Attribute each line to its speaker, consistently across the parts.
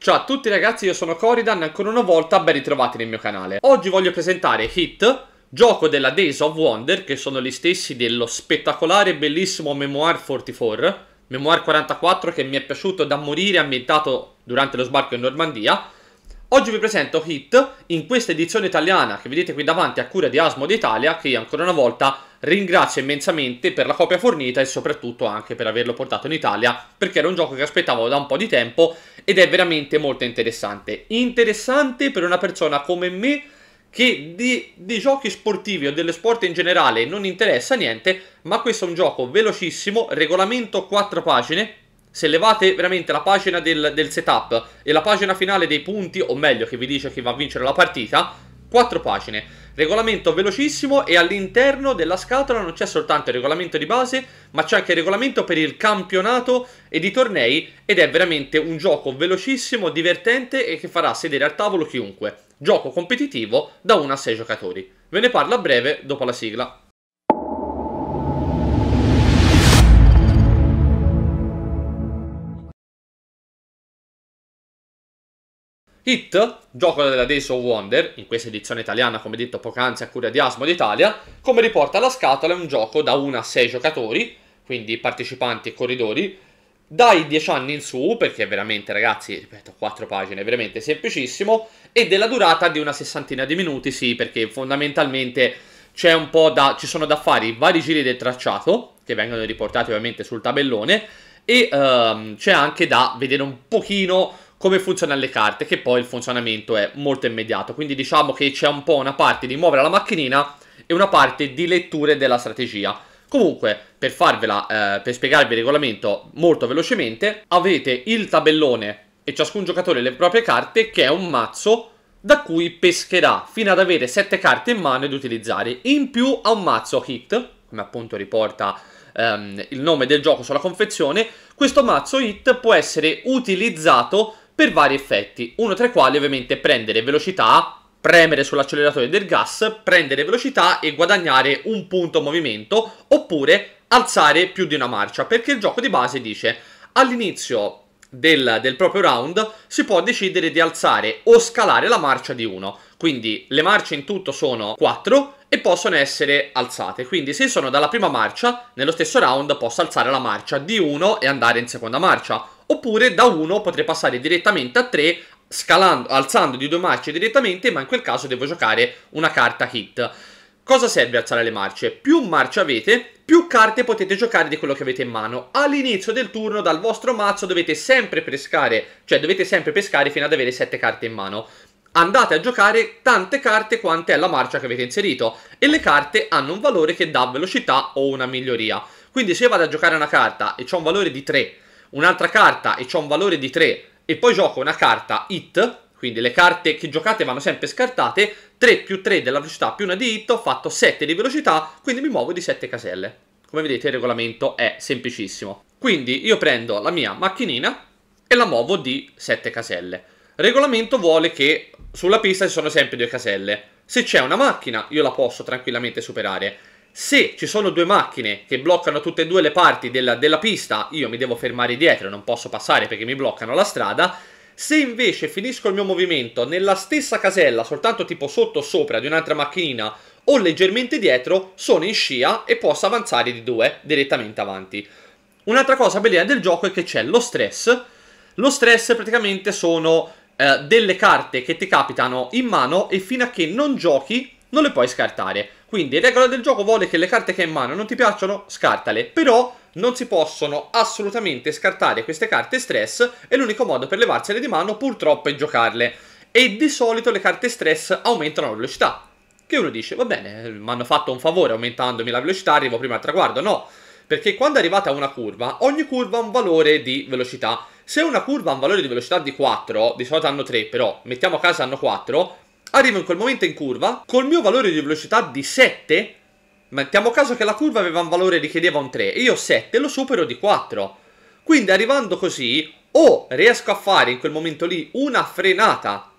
Speaker 1: Ciao a tutti ragazzi, io sono Coridan e ancora una volta ben ritrovati nel mio canale. Oggi voglio presentare Hit, gioco della Days of Wonder, che sono gli stessi dello spettacolare e bellissimo Memoir 44, Memoir 44 che mi è piaciuto da morire, ambientato durante lo sbarco in Normandia, Oggi vi presento Hit in questa edizione italiana che vedete qui davanti a cura di Asmo d'Italia che ancora una volta ringrazio immensamente per la copia fornita e soprattutto anche per averlo portato in Italia perché era un gioco che aspettavo da un po' di tempo ed è veramente molto interessante. Interessante per una persona come me che di, di giochi sportivi o delle sport in generale non interessa niente ma questo è un gioco velocissimo, regolamento 4 pagine se levate veramente la pagina del, del, setup e la pagina finale dei punti, o meglio che vi dice chi va a vincere la partita, quattro pagine. Regolamento velocissimo e all'interno della scatola non c'è soltanto il regolamento di base, ma c'è anche il regolamento per il campionato e di tornei ed è veramente un gioco velocissimo, divertente e che farà sedere al tavolo chiunque. Gioco competitivo da 1 a 6 giocatori. Ve ne parlo a breve dopo la sigla. Hit, gioco della Days of Wonder, in questa edizione italiana come detto poc'anzi a cura di Asmo d'Italia, come riporta la scatola è un gioco da 1 a 6 giocatori, quindi partecipanti e corridori, dai 10 anni in su, perché veramente ragazzi, ripeto, 4 pagine, è veramente semplicissimo, e della durata di una sessantina di minuti, sì, perché fondamentalmente c'è un po' da, ci sono da fare i vari giri del tracciato, che vengono riportati ovviamente sul tabellone, e um, c'è anche da vedere un pochino come funzionano le carte, che poi il funzionamento è molto immediato. Quindi diciamo che c'è un po' una parte di muovere la macchinina e una parte di letture della strategia. Comunque, per farvela, eh, per spiegarvi il regolamento molto velocemente, avete il tabellone e ciascun giocatore le proprie carte, che è un mazzo da cui pescherà fino ad avere 7 carte in mano ed utilizzare. In più ha un mazzo hit, come appunto riporta ehm, il nome del gioco sulla confezione, questo mazzo hit può essere utilizzato per vari effetti, uno tra i quali ovviamente prendere velocità, premere sull'acceleratore del gas, prendere velocità e guadagnare un punto movimento, oppure alzare più di una marcia, perché il gioco di base dice all'inizio del, del, proprio round si può decidere di alzare o scalare la marcia di uno. Quindi le marce in tutto sono 4 e possono essere alzate. Quindi se sono dalla prima marcia, nello stesso round posso alzare la marcia di uno e andare in seconda marcia oppure da 1 potrei passare direttamente a 3 scalando, alzando di due marce direttamente, ma in quel caso devo giocare una carta hit. Cosa serve alzare le marce? Più marce avete, più carte potete giocare di quello che avete in mano. All'inizio del turno dal vostro mazzo dovete sempre pescare, cioè dovete sempre pescare fino ad avere 7 carte in mano. Andate a giocare tante carte quante è la marcia che avete inserito e le carte hanno un valore che dà velocità o una miglioria. Quindi se io vado a giocare una carta e ho un valore di 3 un'altra carta e ho un valore di 3 e poi gioco una carta hit, quindi le carte che giocate vanno sempre scartate, 3 più 3 della velocità più una di hit, ho fatto 7 di velocità, quindi mi muovo di 7 caselle. Come vedete il regolamento è semplicissimo. Quindi io prendo la mia macchinina e la muovo di 7 caselle. Regolamento vuole che sulla pista ci sono sempre due caselle. Se c'è una macchina io la posso tranquillamente superare. Se ci sono due macchine che bloccano tutte e due le parti della, della pista, io mi devo fermare dietro, non posso passare perché mi bloccano la strada. Se invece finisco il mio movimento nella stessa casella, soltanto tipo sotto o sopra di un'altra macchinina o leggermente dietro, sono in scia e posso avanzare di due direttamente avanti. Un'altra cosa bellina del gioco è che c'è lo stress. Lo stress praticamente sono eh, delle carte che ti capitano in mano e fino a che non giochi non le puoi scartare. Quindi regola del gioco vuole che le carte che hai in mano non ti piacciono, scartale, però non si possono assolutamente scartare queste carte stress e l'unico modo per levarsele di mano purtroppo è giocarle. E di solito le carte stress aumentano la velocità. Che uno dice, va bene, mi hanno fatto un favore aumentandomi la velocità, arrivo prima al traguardo. No, perché quando arrivate a una curva, ogni curva ha un valore di velocità. Se una curva ha un valore di velocità di 4, di solito hanno 3 però, mettiamo a caso hanno 4, Arrivo in quel momento in curva, col mio valore di velocità di 7, mettiamo caso che la curva aveva un valore richiedeva un 3, io 7 lo supero di 4. Quindi arrivando così, o riesco a fare in quel momento lì una frenata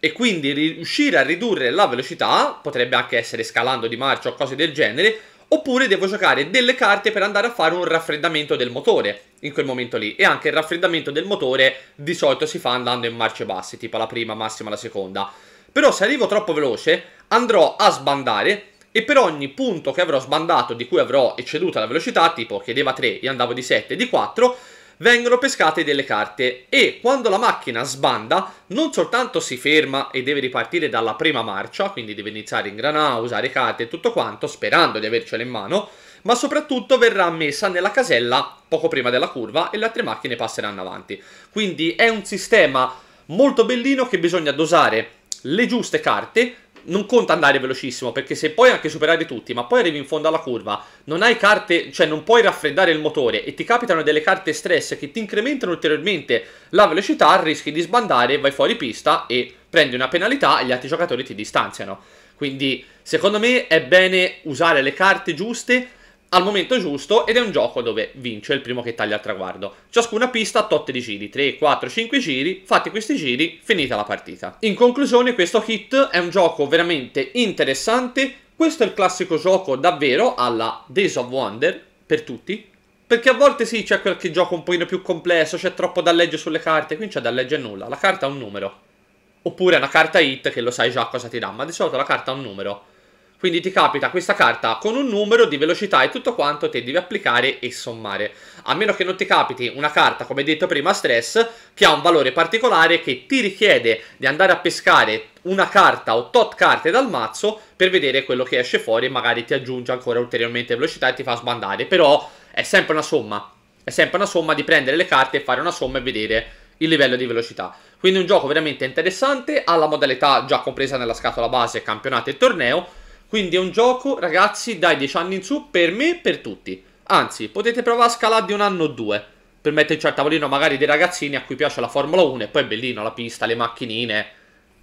Speaker 1: e quindi riuscire a ridurre la velocità, potrebbe anche essere scalando di marcia o cose del genere, oppure devo giocare delle carte per andare a fare un raffreddamento del motore in quel momento lì e anche il raffreddamento del motore di solito si fa andando in marce basse, tipo la prima, massima la seconda. Però se arrivo troppo veloce andrò a sbandare e per ogni punto che avrò sbandato di cui avrò ecceduto la velocità, tipo chiedeva 3, io andavo di 7, e di 4, vengono pescate delle carte e quando la macchina sbanda non soltanto si ferma e deve ripartire dalla prima marcia, quindi deve iniziare in granà, usare carte e tutto quanto, sperando di avercele in mano, ma soprattutto verrà messa nella casella poco prima della curva e le altre macchine passeranno avanti. Quindi è un sistema molto bellino che bisogna dosare le giuste carte non conta andare velocissimo perché se puoi anche superare tutti ma poi arrivi in fondo alla curva non hai carte cioè non puoi raffreddare il motore e ti capitano delle carte stress che ti incrementano ulteriormente la velocità rischi di sbandare vai fuori pista e prendi una penalità e gli altri giocatori ti distanziano quindi secondo me è bene usare le carte giuste al momento giusto ed è un gioco dove vince il primo che taglia il traguardo. Ciascuna pista tot di giri, 3, 4, 5 giri, fatti questi giri, finita la partita. In conclusione questo hit è un gioco veramente interessante, questo è il classico gioco davvero alla Days of Wonder per tutti, perché a volte sì c'è qualche gioco un pochino più complesso, c'è troppo da leggere sulle carte, qui non c'è da leggere nulla, la carta ha un numero. Oppure una carta hit che lo sai già cosa ti dà, ma di solito la carta ha un numero quindi ti capita questa carta con un numero di velocità e tutto quanto te devi applicare e sommare. A meno che non ti capiti una carta, come detto prima, stress, che ha un valore particolare che ti richiede di andare a pescare una carta o tot carte dal mazzo per vedere quello che esce fuori e magari ti aggiunge ancora ulteriormente velocità e ti fa sbandare. Però è sempre una somma. È sempre una somma di prendere le carte e fare una somma e vedere il livello di velocità. Quindi un gioco veramente interessante, ha la modalità già compresa nella scatola base, campionato e torneo quindi è un gioco, ragazzi, dai 10 anni in su, per me e per tutti. Anzi, potete provare a scalare di un anno o due, per metterci al tavolino magari dei ragazzini a cui piace la Formula 1 e poi è bellino la pista, le macchinine.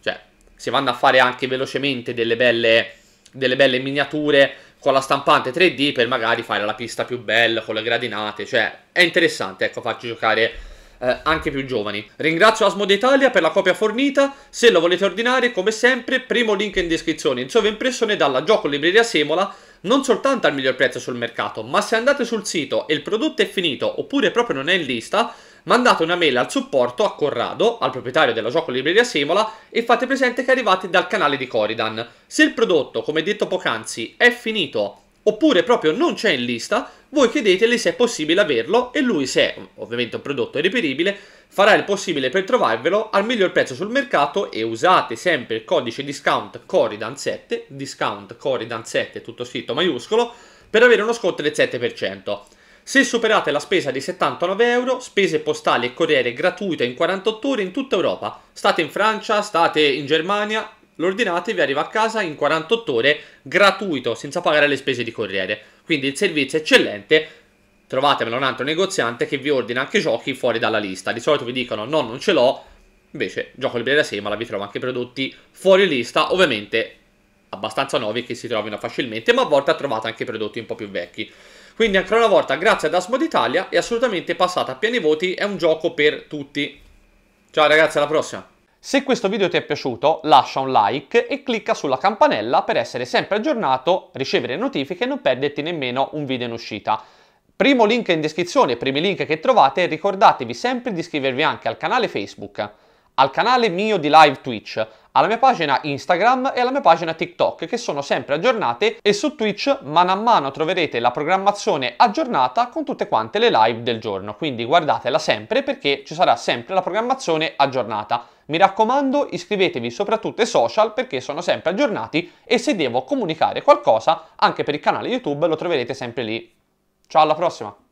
Speaker 1: Cioè, si vanno a fare anche velocemente delle belle, delle belle miniature con la stampante 3D per magari fare la pista più bella, con le gradinate. Cioè, è interessante, ecco, farci giocare eh, anche più giovani. Ringrazio Asmode Italia per la copia fornita, se lo volete ordinare come sempre primo link in descrizione in sovraimpressione dalla Gioco Libreria Semola non soltanto al miglior prezzo sul mercato, ma se andate sul sito e il prodotto è finito oppure proprio non è in lista, mandate una mail al supporto a Corrado, al proprietario della gioco libreria Semola, e fate presente che arrivate dal canale di Coridan. Se il prodotto, come detto poc'anzi, è finito oppure proprio non c'è in lista, voi chiedeteli se è possibile averlo e lui se è ovviamente un prodotto è reperibile farà il possibile per trovarvelo al miglior prezzo sul mercato e usate sempre il codice discount Coridan7, discount Coridan7 tutto scritto maiuscolo, per avere uno sconto del 7%. Se superate la spesa di 79 euro, spese postali e corriere gratuite in 48 ore in tutta Europa, state in Francia, state in Germania, l'ordinate vi arriva a casa in 48 ore gratuito, senza pagare le spese di corriere. Quindi il servizio è eccellente. Trovatemelo un altro negoziante che vi ordina anche giochi fuori dalla lista. Di solito vi dicono no, non ce l'ho. Invece, gioco ma la vi trovo anche prodotti fuori lista, ovviamente abbastanza nuovi che si trovino facilmente, ma a volte trovate anche prodotti un po' più vecchi. Quindi ancora una volta grazie ad Asmod Italia e assolutamente passata a pieni voti, è un gioco per tutti. Ciao ragazzi, alla prossima! Se questo video ti è piaciuto lascia un like e clicca sulla campanella per essere sempre aggiornato, ricevere notifiche e non perderti nemmeno un video in uscita. Primo link in descrizione, primi link che trovate, ricordatevi sempre di iscrivervi anche al canale Facebook, al canale mio di live Twitch, alla mia pagina Instagram e alla mia pagina TikTok che sono sempre aggiornate e su Twitch mano a mano troverete la programmazione aggiornata con tutte quante le live del giorno, quindi guardatela sempre perché ci sarà sempre la programmazione aggiornata. Mi raccomando iscrivetevi soprattutto ai social perché sono sempre aggiornati e se devo comunicare qualcosa anche per il canale YouTube lo troverete sempre lì. Ciao alla prossima!